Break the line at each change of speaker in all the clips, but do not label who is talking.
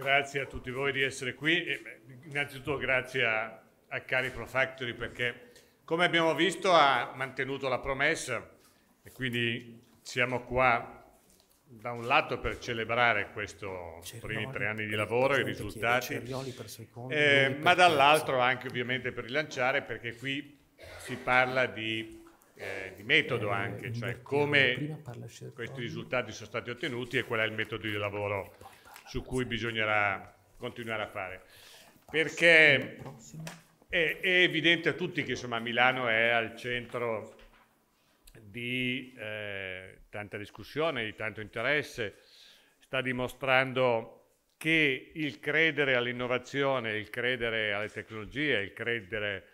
Grazie a tutti voi di essere qui e innanzitutto grazie a, a Caripro Factory perché come abbiamo visto ha mantenuto la promessa e quindi siamo qua da un lato per celebrare questi primi tre anni di lavoro, e i risultati, secondo, eh, ma dall'altro anche ovviamente per rilanciare perché qui si parla di, eh, di metodo eh, anche, cioè come questi risultati sono stati ottenuti e qual è il metodo di lavoro su cui bisognerà continuare a fare. Perché è, è evidente a tutti che insomma, Milano è al centro di eh, tanta discussione, di tanto interesse, sta dimostrando che il credere all'innovazione, il credere alle tecnologie, il credere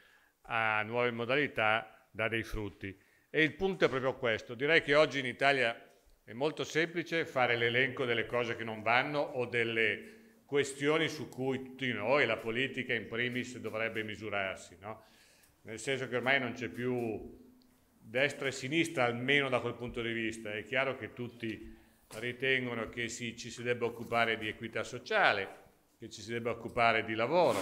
a nuove modalità dà dei frutti. E il punto è proprio questo. Direi che oggi in Italia è molto semplice fare l'elenco delle cose che non vanno o delle questioni su cui tutti noi, la politica in primis, dovrebbe misurarsi, no? nel senso che ormai non c'è più destra e sinistra, almeno da quel punto di vista. È chiaro che tutti ritengono che si, ci si debba occupare di equità sociale, che ci si debba occupare di lavoro,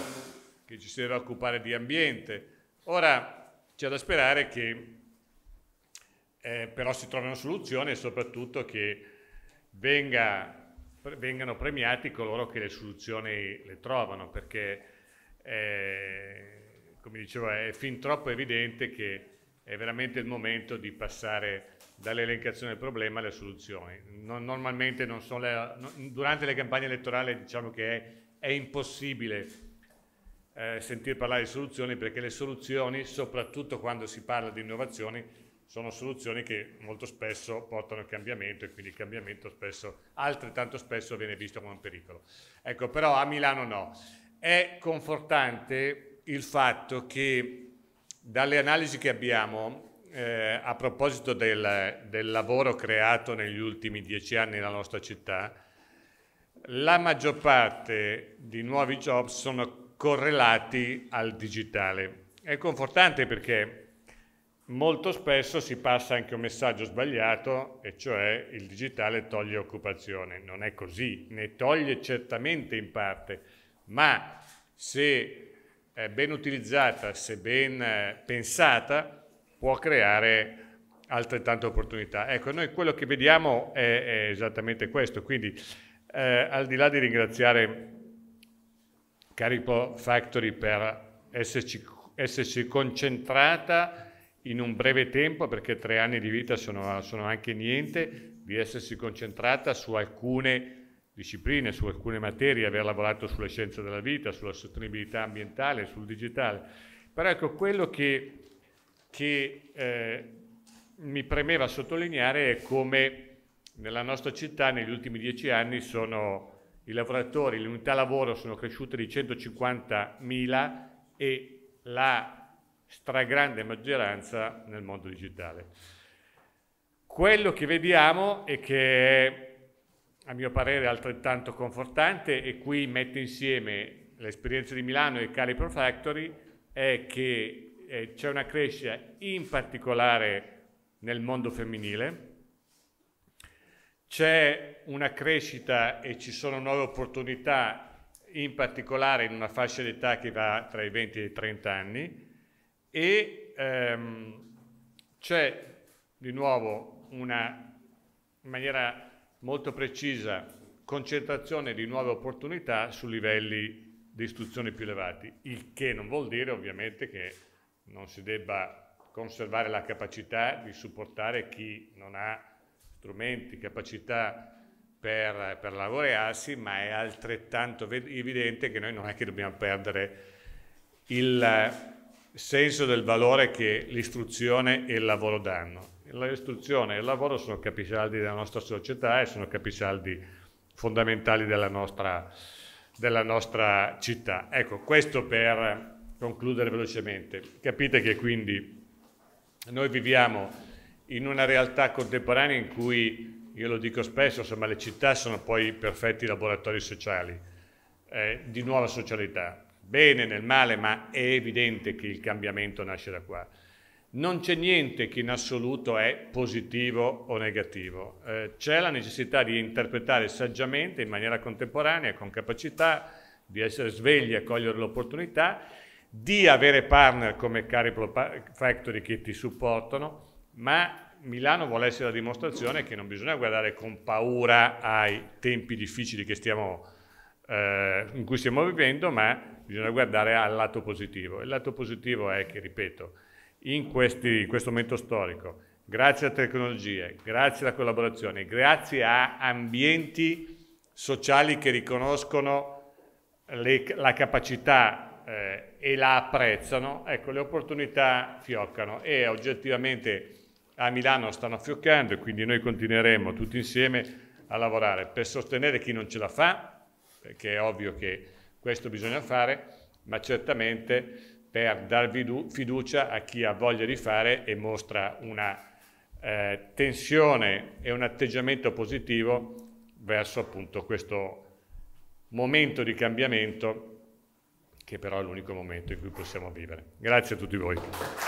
che ci si debba occupare di ambiente. Ora c'è da sperare che eh, però si trova una soluzione e soprattutto che venga, pre, vengano premiati coloro che le soluzioni le trovano, perché eh, come dicevo è fin troppo evidente che è veramente il momento di passare dall'elencazione del problema alle soluzioni. Non, normalmente non le, no, durante le campagne elettorali diciamo che è, è impossibile eh, sentire parlare di soluzioni perché le soluzioni, soprattutto quando si parla di innovazioni, sono soluzioni che molto spesso portano al cambiamento e quindi il cambiamento spesso, altrettanto spesso viene visto come un pericolo. Ecco, però a Milano no. È confortante il fatto che dalle analisi che abbiamo eh, a proposito del, del lavoro creato negli ultimi dieci anni nella nostra città, la maggior parte di nuovi job sono correlati al digitale. È confortante perché molto spesso si passa anche un messaggio sbagliato, e cioè il digitale toglie occupazione. Non è così, ne toglie certamente in parte, ma se ben utilizzata, se ben eh, pensata, può creare altrettante opportunità. Ecco, noi quello che vediamo è, è esattamente questo, quindi eh, al di là di ringraziare Caripo Factory per esserci, esserci concentrata in un breve tempo, perché tre anni di vita sono, sono anche niente, di essersi concentrata su alcune discipline, su alcune materie, aver lavorato sulle scienze della vita, sulla sostenibilità ambientale, sul digitale. Però ecco, quello che, che eh, mi premeva sottolineare è come nella nostra città negli ultimi dieci anni sono i lavoratori, le unità lavoro sono cresciute di 150.000 e la stragrande maggioranza nel mondo digitale. Quello che vediamo e che è a mio parere altrettanto confortante e qui mette insieme l'esperienza di Milano e Cali Pro Factory è che eh, c'è una crescita in particolare nel mondo femminile, c'è una crescita e ci sono nuove opportunità in particolare in una fascia d'età che va tra i 20 e i 30 anni, e ehm, c'è di nuovo una, in maniera molto precisa, concentrazione di nuove opportunità su livelli di istruzione più elevati, il che non vuol dire ovviamente che non si debba conservare la capacità di supportare chi non ha strumenti, capacità per, per laurearsi, ma è altrettanto evidente che noi non è che dobbiamo perdere il senso del valore che l'istruzione e il lavoro danno. L'istruzione e il lavoro sono capisaldi della nostra società e sono capisaldi fondamentali della nostra, della nostra città. Ecco, questo per concludere velocemente. Capite che quindi noi viviamo in una realtà contemporanea in cui, io lo dico spesso, insomma, le città sono poi perfetti laboratori sociali, eh, di nuova socialità bene nel male, ma è evidente che il cambiamento nasce da qua. Non c'è niente che in assoluto è positivo o negativo, eh, c'è la necessità di interpretare saggiamente, in maniera contemporanea, con capacità di essere svegli a cogliere l'opportunità, di avere partner come Cariplo Factory che ti supportano, ma Milano vuole essere la dimostrazione che non bisogna guardare con paura ai tempi difficili che stiamo eh, in cui stiamo vivendo, ma bisogna guardare al lato positivo. Il lato positivo è che, ripeto, in, questi, in questo momento storico, grazie alle tecnologie, grazie alla collaborazione, grazie a ambienti sociali che riconoscono le, la capacità eh, e la apprezzano, ecco, le opportunità fioccano e oggettivamente a Milano stanno fioccando e quindi noi continueremo tutti insieme a lavorare per sostenere chi non ce la fa, perché è ovvio che questo bisogna fare, ma certamente per darvi fiducia a chi ha voglia di fare e mostra una eh, tensione e un atteggiamento positivo verso appunto questo momento di cambiamento che però è l'unico momento in cui possiamo vivere. Grazie a tutti voi.